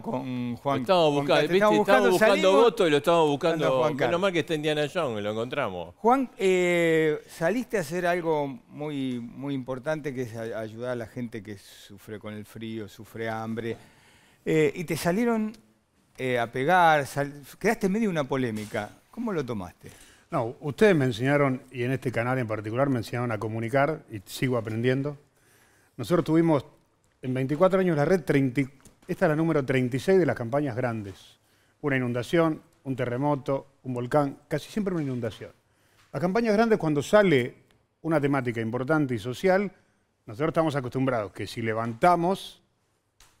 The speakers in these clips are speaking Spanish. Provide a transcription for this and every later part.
con Juan. Estábamos buscando, votos y lo estamos buscando. Juan menos mal que está Indiana Jones, lo encontramos. Juan, eh, saliste a hacer algo muy, muy importante que es ayudar a la gente que sufre con el frío, sufre hambre. Eh, y te salieron eh, a pegar, quedaste medio una polémica. ¿Cómo lo tomaste? No, ustedes me enseñaron, y en este canal en particular, me enseñaron a comunicar y sigo aprendiendo. Nosotros tuvimos en 24 años la red 34 esta es la número 36 de las campañas grandes. Una inundación, un terremoto, un volcán, casi siempre una inundación. Las campañas grandes cuando sale una temática importante y social, nosotros estamos acostumbrados que si levantamos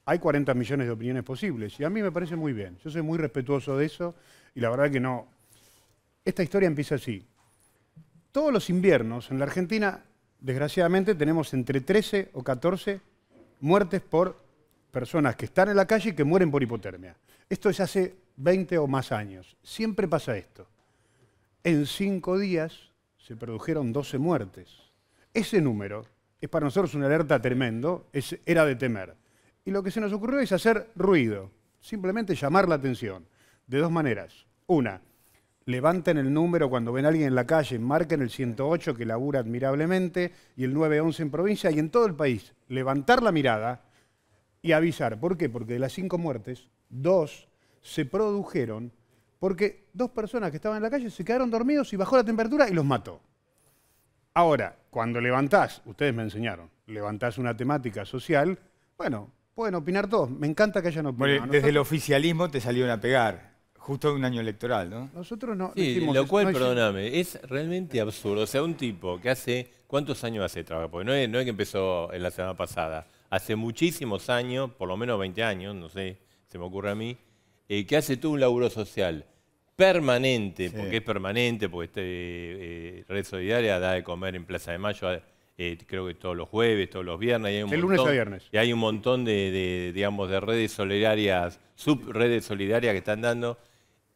hay 40 millones de opiniones posibles y a mí me parece muy bien. Yo soy muy respetuoso de eso y la verdad que no. Esta historia empieza así. Todos los inviernos en la Argentina, desgraciadamente, tenemos entre 13 o 14 muertes por personas que están en la calle y que mueren por hipotermia. Esto es hace 20 o más años. Siempre pasa esto. En cinco días se produjeron 12 muertes. Ese número es para nosotros una alerta tremendo, es, era de temer. Y lo que se nos ocurrió es hacer ruido, simplemente llamar la atención, de dos maneras. Una, levanten el número cuando ven a alguien en la calle, marquen el 108 que labura admirablemente, y el 911 en provincia y en todo el país. Levantar la mirada y avisar. ¿Por qué? Porque de las cinco muertes, dos se produjeron porque dos personas que estaban en la calle se quedaron dormidos y bajó la temperatura y los mató. Ahora, cuando levantás, ustedes me enseñaron, levantás una temática social, bueno, pueden opinar todos. Me encanta que hayan opinado. desde el oficialismo te salieron a pegar, justo en un año electoral, ¿no? Nosotros no. Sí, lo cual, perdóname, es realmente absurdo. O sea, un tipo que hace. ¿Cuántos años hace trabajo? Porque no es, no es que empezó en la semana pasada hace muchísimos años, por lo menos 20 años, no sé, se me ocurre a mí, eh, que hace todo un laburo social permanente, porque es permanente, porque este, eh, Red Solidaria da de comer en Plaza de Mayo, eh, creo que todos los jueves, todos los viernes. Y hay El lunes a viernes. Y hay un montón de, digamos, de redes solidarias, subredes solidarias que están dando.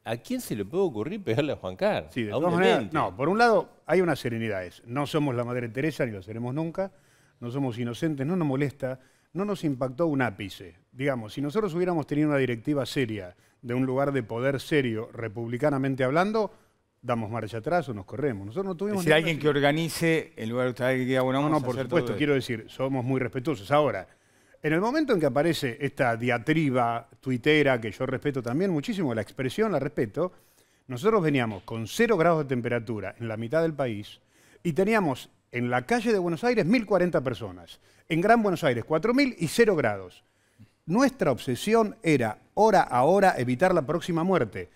¿A quién se le puede ocurrir pegarle a Juan Carlos? Sí, de no, por un lado hay una serenidad. No somos la Madre Teresa, ni lo seremos nunca no somos inocentes, no nos molesta, no nos impactó un ápice. Digamos, si nosotros hubiéramos tenido una directiva seria de un lugar de poder serio, republicanamente hablando, damos marcha atrás o nos corremos. Nosotros no tuvimos... alguien que organice, el lugar de que diga, bueno, no, por supuesto, quiero decir, somos muy respetuosos. Ahora, en el momento en que aparece esta diatriba tuitera, que yo respeto también muchísimo, la expresión la respeto, nosotros veníamos con cero grados de temperatura en la mitad del país y teníamos en la calle de Buenos Aires 1.040 personas, en Gran Buenos Aires 4.000 y cero grados. Nuestra obsesión era, hora a hora, evitar la próxima muerte.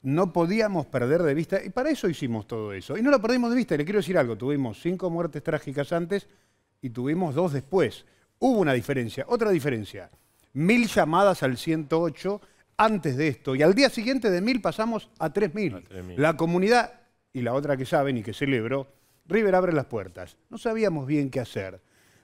No podíamos perder de vista, y para eso hicimos todo eso. Y no lo perdimos de vista, y le quiero decir algo, tuvimos cinco muertes trágicas antes y tuvimos dos después. Hubo una diferencia, otra diferencia. Mil llamadas al 108 antes de esto, y al día siguiente de mil pasamos a 3.000. La comunidad, y la otra que saben y que celebró, River abre las puertas. No sabíamos bien qué hacer,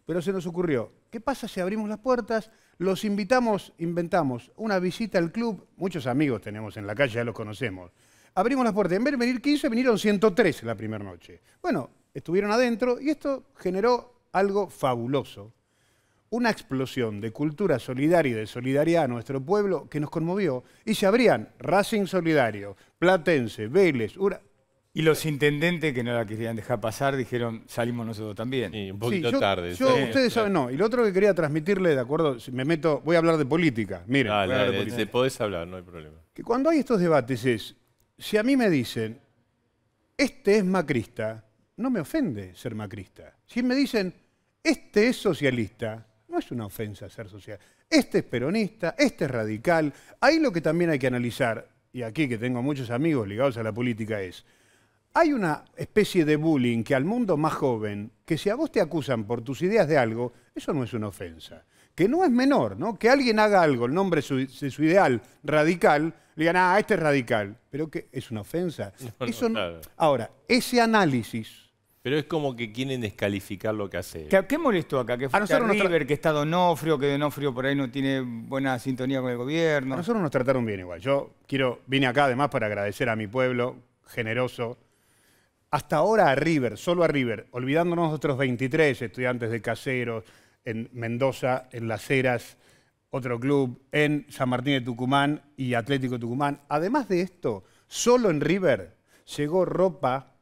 pero se nos ocurrió, ¿qué pasa si abrimos las puertas? Los invitamos, inventamos una visita al club, muchos amigos tenemos en la calle, ya los conocemos. Abrimos las puertas, en vez de venir 15, vinieron 103 la primera noche. Bueno, estuvieron adentro y esto generó algo fabuloso. Una explosión de cultura solidaria y de solidaridad a nuestro pueblo que nos conmovió. Y se abrían Racing Solidario, Platense, Vélez, Ura, y los intendentes que no la querían dejar pasar dijeron, salimos nosotros también. Y un poquito tarde. Yo, ustedes saben, no. Y lo otro que quería transmitirle, de acuerdo, me meto, voy a hablar de política. miren. podés hablar, no hay problema. Que cuando hay estos debates es, si a mí me dicen, este es macrista, no me ofende ser macrista. Si me dicen, este es socialista, no es una ofensa ser socialista. Este es peronista, este es radical. Ahí lo que también hay que analizar, y aquí que tengo muchos amigos ligados a la política, es hay una especie de bullying que al mundo más joven, que si a vos te acusan por tus ideas de algo, eso no es una ofensa. Que no es menor, ¿no? Que alguien haga algo, el nombre de su, ideal radical, le digan, ah, este es radical, pero que es una ofensa. eso Ahora, ese análisis... Pero es como que quieren descalificar lo que hace. ¿Qué, qué molestó acá? Que fue a nosotros River, que está Donofrio, que Donofrio por ahí no tiene buena sintonía con el gobierno. A nosotros nos trataron bien igual. Yo quiero vine acá además para agradecer a mi pueblo generoso, hasta ahora a River, solo a River, olvidándonos de otros 23 estudiantes de Caseros, en Mendoza, en Las Heras, otro club, en San Martín de Tucumán y Atlético Tucumán. Además de esto, solo en River llegó ropa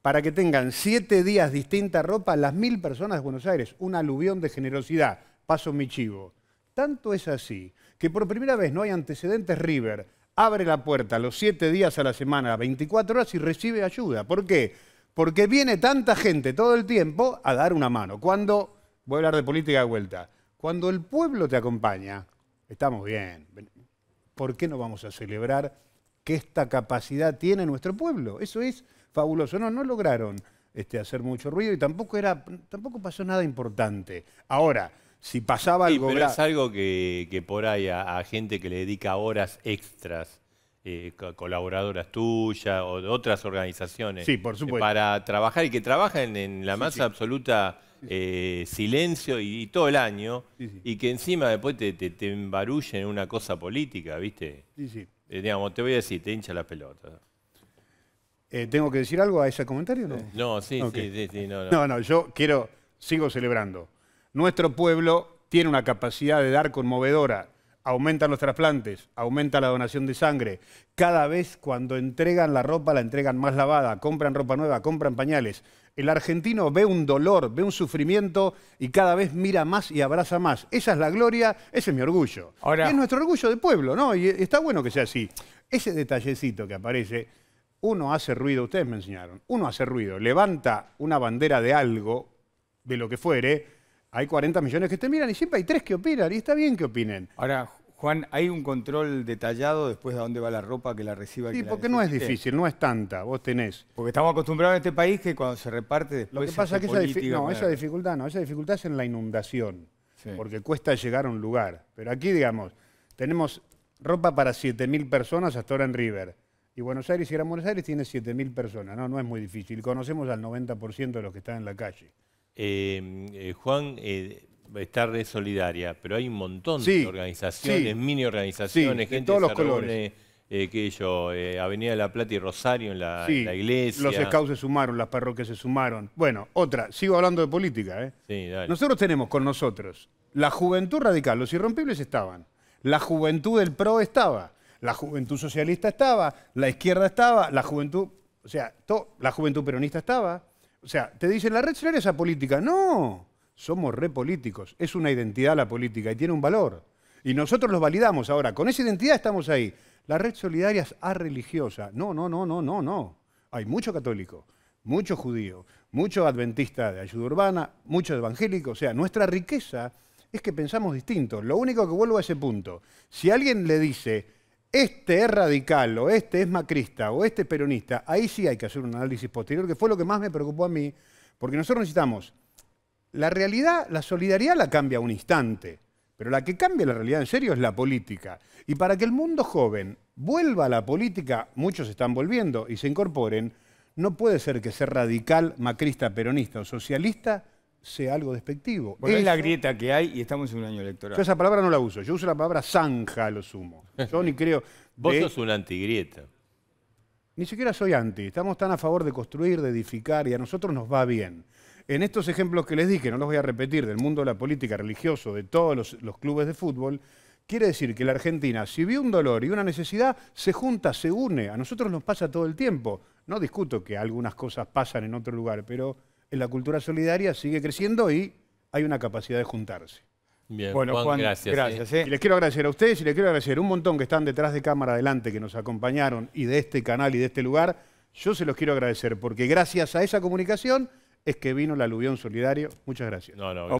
para que tengan siete días distinta ropa las mil personas de Buenos Aires. Un aluvión de generosidad. Paso mi chivo. Tanto es así que por primera vez no hay antecedentes River abre la puerta los siete días a la semana, 24 horas y recibe ayuda. ¿Por qué? Porque viene tanta gente todo el tiempo a dar una mano. Cuando, voy a hablar de política de vuelta, cuando el pueblo te acompaña, estamos bien. ¿Por qué no vamos a celebrar que esta capacidad tiene nuestro pueblo? Eso es fabuloso. No, no lograron este, hacer mucho ruido y tampoco, era, tampoco pasó nada importante. Ahora, si pasaba algo sí, pero es algo que, por ahí a, gente que le dedica horas extras, eh, colaboradoras tuyas o de otras organizaciones, por para trabajar y que trabajan en la más absoluta eh, silencio y, todo el año, y que encima después te, te, embarullen en una cosa política, ¿viste? Sí, sí. Eh, digamos, te voy a decir, te hincha la pelota. ¿Tengo que decir algo a ese comentario? No, no sí, sí, sí, No, no, yo quiero, sigo celebrando nuestro pueblo tiene una capacidad de dar conmovedora. Aumentan los trasplantes, aumenta la donación de sangre. Cada vez cuando entregan la ropa, la entregan más lavada, compran ropa nueva, compran pañales. El argentino ve un dolor, ve un sufrimiento y cada vez mira más y abraza más. Esa es la gloria, ese es mi orgullo. Ahora... es nuestro orgullo de pueblo, ¿no? Y está bueno que sea así. Ese detallecito que aparece, uno hace ruido, ustedes me enseñaron, uno hace ruido, levanta una bandera de algo, de lo que fuere, hay 40 millones que te miran y siempre hay tres que opinan y está bien que opinen. Ahora, Juan, ¿hay un control detallado después de dónde va la ropa que la reciba? sí, porque no es difícil, no es tanta, vos tenés. Porque estamos acostumbrados en este país que cuando se reparte después... Lo que pasa es que esa, no, esa dificultad no, esa dificultad es en la inundación, porque cuesta llegar a un lugar. Pero aquí, digamos, tenemos ropa para 7.000 personas hasta ahora en River. Y Buenos Aires y Gran Buenos Aires tiene 7.000 personas, no, no es muy difícil. Conocemos al 90% de los que están en la calle. Eh, eh, Juan, eh, estar Red Solidaria, pero hay un montón de organizaciones, mini organizaciones, gente de todos los colores. que yo, Avenida de la Plata y Rosario en la, iglesia. Los scouts se sumaron, las parroquias se sumaron. Bueno, otra, sigo hablando de política. Nosotros tenemos con nosotros la juventud radical, los irrompibles estaban, la juventud del PRO estaba, la juventud socialista estaba, la izquierda estaba, la juventud, o sea, la juventud peronista estaba, o sea, te dicen, la red solidaria es apolítica. No, somos repolíticos. Es una identidad la política y tiene un valor. Y nosotros los validamos ahora. Con esa identidad estamos ahí. La red solidaria es arreligiosa. No, no, no, no, no, no. Hay mucho católico, mucho judío, mucho adventista de ayuda urbana, mucho evangélico. O sea, nuestra riqueza es que pensamos distinto. Lo único que vuelvo a ese punto. Si alguien le dice, este es radical, o este es macrista, o este es peronista, ahí sí hay que hacer un análisis posterior, que fue lo que más me preocupó a mí, porque nosotros necesitamos, la realidad, la solidaridad la cambia un instante, pero la que cambia la realidad en serio es la política. Y para que el mundo joven vuelva a la política, muchos están volviendo y se incorporen, no puede ser que ser radical, macrista, peronista o socialista sea algo despectivo. es la grieta que hay y estamos en un año electoral. Yo esa palabra no la uso, yo uso la palabra zanja a lo sumo. Yo ni creo... Vos sos un antigrieta. Ni siquiera soy anti, estamos tan a favor de construir, de edificar y a nosotros nos va bien. En estos ejemplos que les di, que no los voy a repetir, del mundo de la política religioso, de todos los, los clubes de fútbol, Quiere decir que la Argentina, si vio un dolor y una necesidad, se junta, se une. A nosotros nos pasa todo el tiempo. No discuto que algunas cosas pasan en otro lugar, pero la cultura solidaria sigue creciendo y hay una capacidad de juntarse. Bien, bueno, Juan, gracias. ¿eh? ¿eh? les quiero agradecer a ustedes y les quiero agradecer un montón que están detrás de cámara adelante, que nos acompañaron y de este canal y de este lugar. Yo se los quiero agradecer porque gracias a esa comunicación es que vino el aluvión solidario. Muchas gracias. No, no,